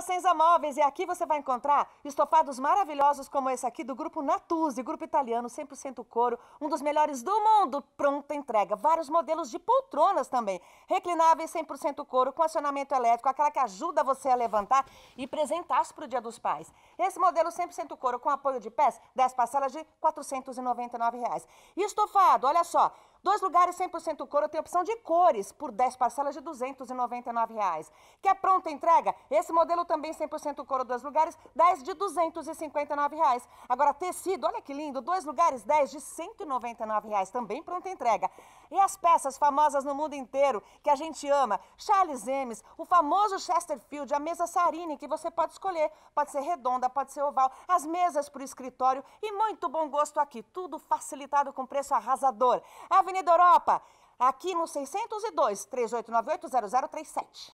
Facenza Móveis e aqui você vai encontrar estofados maravilhosos como esse aqui do grupo Natuzzi, grupo italiano 100% couro, um dos melhores do mundo, pronta entrega. Vários modelos de poltronas também, reclináveis 100% couro, com acionamento elétrico, aquela que ajuda você a levantar e presentaço para o Dia dos Pais. Esse modelo 100% couro com apoio de pés, 10 parcelas de R$ 499. Reais. Estofado, olha só, Dois lugares 100% couro tem opção de cores por 10 parcelas de R$ 299. Reais. Quer pronta entrega? Esse modelo também 100% couro, dois lugares, 10 de R$ 259. Reais. Agora, tecido, olha que lindo, dois lugares, 10 de R$ 199, reais, também pronta entrega. E as peças famosas no mundo inteiro, que a gente ama, Charles Emes, o famoso Chesterfield, a mesa Sarine, que você pode escolher, pode ser redonda, pode ser oval, as mesas para o escritório e muito bom gosto aqui, tudo facilitado com preço arrasador. A Avenida Europa, aqui no 602 3898 0037.